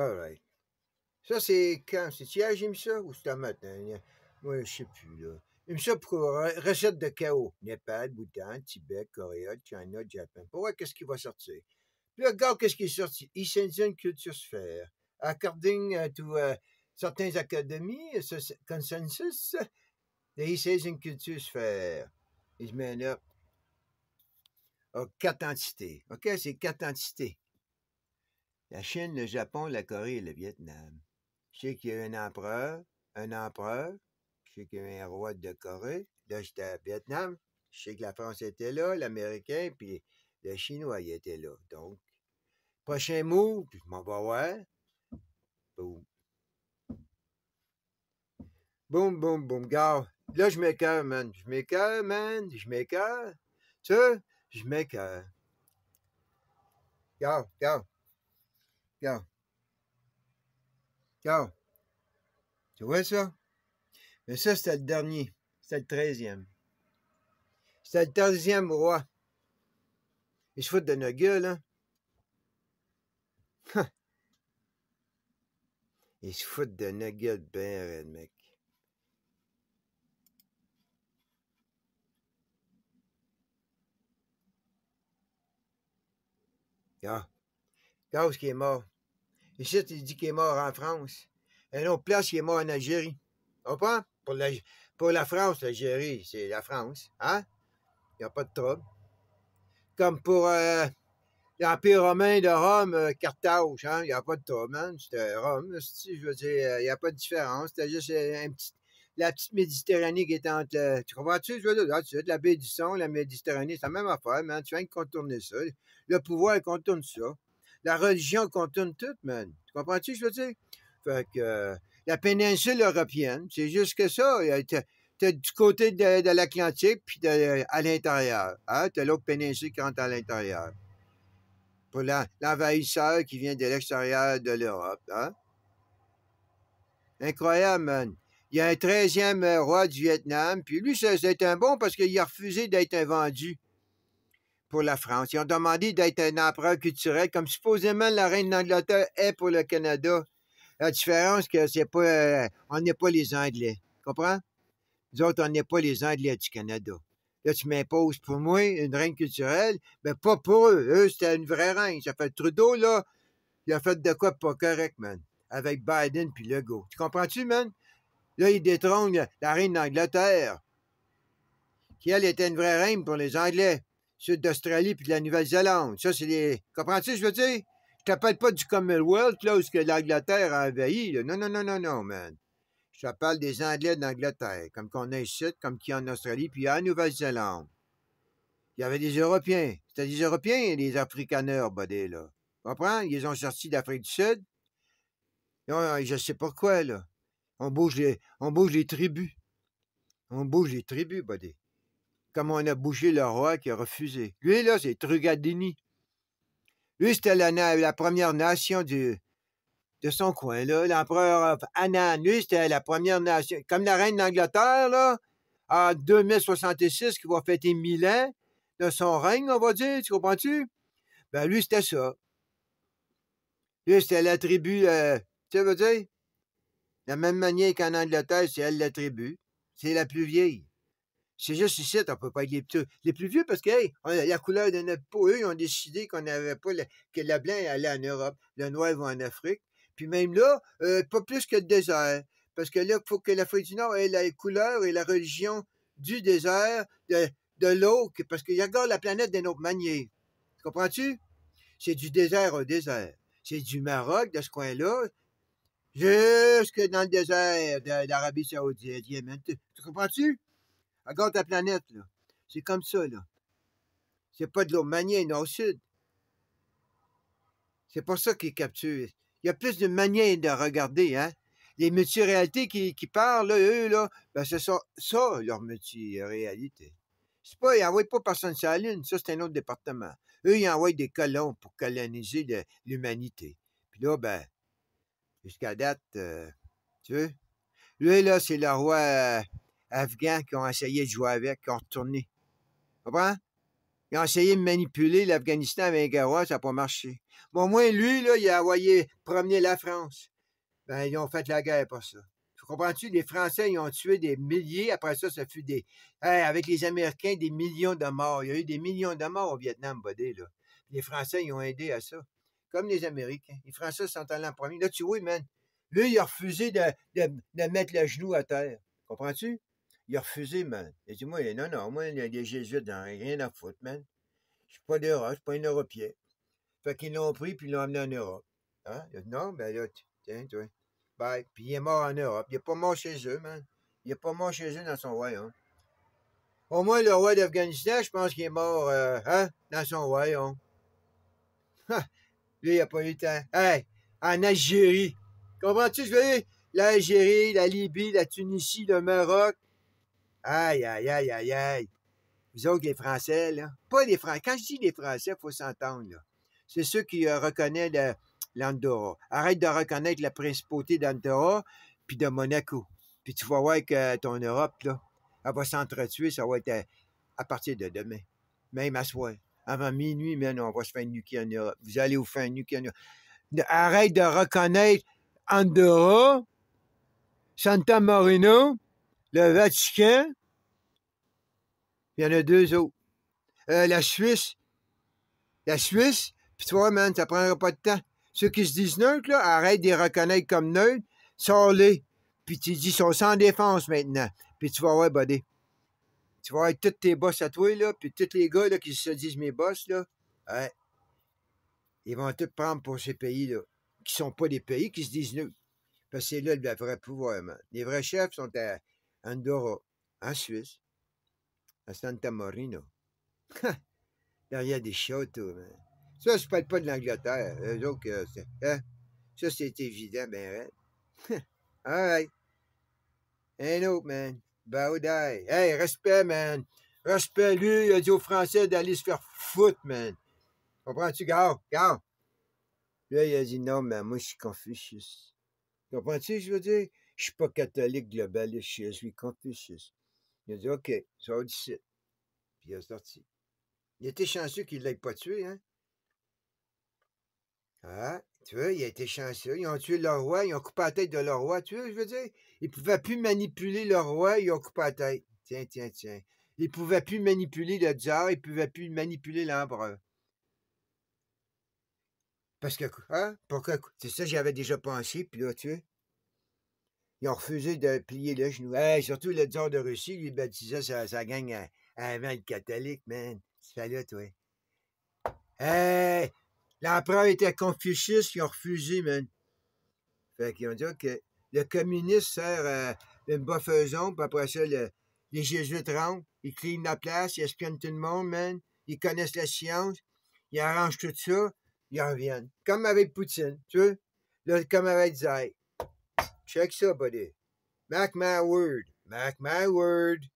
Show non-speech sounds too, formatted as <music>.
Alright. Ça, c'est quand? C'est hier, j'ai mis ça? Ou un matin? Moi, je sais plus, là. J'ai mis ça pour recette de chaos. Népal, Bhoutan, Tibet, Corée, China, Japan. Pourquoi qu'est-ce qui va sortir. Puis regarde qu'est-ce qui est sorti. une Culture sphère. »« According euh, to uh, certaines académies, euh, consensus, the une Culture sphère. » Il met up quatre entités. OK? C'est quatre entités. La Chine, le Japon, la Corée et le Vietnam. Je sais qu'il y a un empereur, un empereur, je sais qu'il y a un roi de Corée. Là, j'étais à Vietnam. Je sais que la France était là, l'Américain, puis le Chinois, il était là. Donc, prochain mot. Je m'en vais voir. Boum. Boum, boum, boum, gars. Là, je m'écœure, man. Je m'écœure, man. Je m'écœure. Tu sais, je m'écœure. Gars, gars. Go. Go. Tu vois ça? Mais ça, c'était le dernier. C'était le treizième. C'était le treizième roi. Il se fout de nos gueules, hein? Il se fout de nos gueules bien red mec. Regarde ce qui est mort. Ici, il dit qu'il est mort en France. Une autre place, il est mort en Algérie. Pour la, pour la France, l'Algérie, c'est la France. Hein? Il n'y a pas de trouble. Comme pour euh, l'Empire romain de Rome, euh, Carthage, hein? il n'y a pas de trouble. Hein? C'était euh, Rome, je veux dire, il n'y a pas de différence. C'était juste un petit la petite Méditerranée qui est entre. tu vois, tu Je tu la baie du Son, la Méditerranée, c'est la même affaire, mais Tu viens de contourner ça. Le pouvoir contourne ça. La religion contourne tout, man. Tu comprends-tu ce que je veux dire? Fait que euh, la péninsule européenne, c'est juste que ça. Euh, T'es du côté de, l'Atlantique, puis à l'intérieur. Hein? T'as l'autre péninsule qui rentre à l'intérieur. Pour l'envahisseur qui vient de l'extérieur de l'Europe. Hein? Incroyable, man. Il y a un 13e euh, roi du Vietnam, puis lui, c'est un bon parce qu'il a refusé d'être invendu pour la France. Ils ont demandé d'être un empereur culturel, comme supposément la reine d'Angleterre est pour le Canada. La différence, que c'est pas, euh, on n'est pas les Anglais. Comprends? Nous autres, on n'est pas les Anglais du Canada. Là, tu m'imposes pour moi une reine culturelle, mais ben, pas pour eux. Eux, c'était une vraie reine. Ça fait Trudeau, là, il a fait de quoi pas correct, man. Avec Biden puis Legault. Tu comprends-tu, man? Là, il détrône la reine d'Angleterre. Qui, elle, était une vraie reine pour les Anglais. Sud d'Australie puis de la Nouvelle-Zélande. Ça, c'est les. Comprends-tu, ce que je veux dire? Je t'appelle pas du Commonwealth, là, où que l'Angleterre a envahi, Non, non, non, non, non, man. Je t'appelle parle des Anglais d'Angleterre, comme qu'on a ici, comme qui en Australie, puis en Nouvelle-Zélande. Il y avait des Européens. C'était des Européens, les Africaneurs, buddy, là. Comprends? Ils ont sorti d'Afrique du Sud. Je je sais pourquoi, là. On bouge les, on bouge les tribus. On bouge les tribus, buddy comme on a bougé le roi qui a refusé. Lui, là, c'est Trugadini. Lui, c'était la, première nation de son coin, là. L'empereur Anan, lui, c'était la première nation. Comme la reine d'Angleterre, là, en 2066, qui va fêter 1000 ans de son règne, on va dire, tu comprends-tu? Ben, lui, c'était ça. Lui, c'était la tribu, euh, tu veux dire? De la même manière qu'en Angleterre, c'est elle la tribu. C'est la plus vieille. C'est juste ici, on peut pas être les plus, les plus vieux parce que la couleur de notre peau, eux, ils ont décidé qu'on n'avait pas que la blanc allait en Europe, le noir va en Afrique. Puis même là, euh, pas plus que le désert. Parce que là, il faut que l'Afrique du Nord ait la couleur et la religion du désert, de, l'eau, parce qu'il regardent la planète d'une autre manière. Comprends-tu? C'est du désert au désert. C'est du Maroc, de ce coin-là, jusque dans le désert d'Arabie Saoudite, Yémen. Tu comprends-tu? Regarde la planète, là. C'est comme ça, là. C'est pas de l'eau manière nord-sud. C'est pas ça qui capturé. Il y a plus de manière de regarder, hein. Les multiréalités qui, qui parlent, là, eux, là, ben, c'est ça, ça, leur multiréalité. C'est pas, ils envoient pas personne sur la Lune, ça, c'est un autre département. Eux, ils envoient des colons pour coloniser l'humanité. Puis là, ben, jusqu'à date, euh, tu veux? Lui, là, c'est le roi. Afghans qui ont essayé de jouer avec, qui ont retourné. Comprends? Ils ont essayé de manipuler l'Afghanistan avec un ça n'a pas marché. Bon, moins lui, là, il a envoyé promener la France. Ben, ils ont fait la guerre pour ça. Comprends-tu? Les Français, ils ont tué des milliers. Après ça, ça fut des. avec les Américains, des millions de morts. Il y a eu des millions de morts au Vietnam, Bodé, là. Les Français, ils ont aidé à ça. Comme les Américains. Les Français sont allés en premier. Là, tu vois, man. Lui, il a refusé de, de mettre le genou à terre. Comprends-tu? Il a refusé, man. Il a dit, moi, non, non, moi, des Jésuites, dans rien à foutre, man. Je suis pas d'Europe, je suis pas un Européen. Fait qu'ils l'ont pris, puis ils l'ont amené en Europe. Hein? Il a dit, non, ben là, tiens, toi. Bye. Puis il est mort en Europe. Il est pas mort chez eux, man. Il n'est pas mort chez eux dans son royaume. Au moins, le roi d'Afghanistan, je pense qu'il est mort, euh, hein, dans son royaume. Ha! <laughs> Lui, il n'a pas eu le temps. Hey! En Algérie! Comprends-tu ce que je veux dire? L'Algérie, la Libye, la Tunisie, le Maroc, Aïe, aïe, aïe, aïe, aïe. Vous autres, les Français, là. Pas les Français. Quand je dis les Français, il faut s'entendre, là. C'est ceux qui euh, reconnaissent l'Andorra. Arrête de reconnaître la principauté d'Andorra puis de Monaco. Puis tu vas voir que ton Europe, là, elle va s'entretuer. Ça va être euh, à, partir de demain. Même à soir. Avant minuit, maintenant, on va se faire nuquer en Europe. Vous allez vous faire nuquer en Europe. Arrête de reconnaître Andorra, Santa Marina, le Vatican, il y en a deux autres. Euh, la Suisse, la Suisse, puis toi, man, ça prendra pas de temps. Ceux qui se disent neutres, là, arrête de les reconnaître comme neutres, sors-les, puis tu dis, ils sont sans défense maintenant, puis tu vas voir, bodé. Tu vas avoir tous tes boss à toi, là, puis tous les gars qui se disent mes boss, là, ouais, ils vont tout prendre pour ces pays-là, qui sont pas des pays qui se disent neutres. Parce que c'est là le vrai pouvoir, man. Les vrais chefs sont à en en Suisse, à Santa Marino. Derrière des châteaux. man. Ça, je parle pas de l'Angleterre. Euh, hein? ça, c'est évident, ben, hein? All right. Un autre, man. Day. Hey, respect, man. Respect, lui, il a dit aux Français d'aller se faire foutre, man. Comprends-tu? Gars, gars. Là, il a dit non, mais moi, je suis Confucius. Comprends-tu, je veux dire? je suis pas catholique globaliste, je suis Confucius. Il a dit, OK, ça va d'ici. Puis il est sorti. Il était chanceux qu'il ne l'ait pas tué, hein? Ah, tu vois, il a été chanceux. Ils ont tué leur roi, ils ont coupé la tête de leur roi, tu vois, je veux dire. Ils ne pouvaient plus manipuler leur roi, ils ont coupé la tête. Tiens, tiens, tiens. Ils ne pouvaient plus manipuler le tsar, ils ne pouvaient plus manipuler l'empereur. Parce que, hein? Pourquoi? C'est ça, j'avais déjà pensé, puis là, tu vois ils ont refusé de plier le genou. surtout le tsar de Russie, lui baptisait sa, gang avant le catholique, man. Tu là, toi. l'empereur était confucius. ils ont refusé, man. Fait qu'ils ont dit que le communiste sert euh, une puis après ça, les jésuites rentrent, ils clignent la place, ils espionnent tout le monde, man. Ils connaissent la science, ils arrangent tout ça, ils reviennent. Comme avec Poutine, tu vois? comme avec Zay. Check somebody. Mark my word. Mark my word.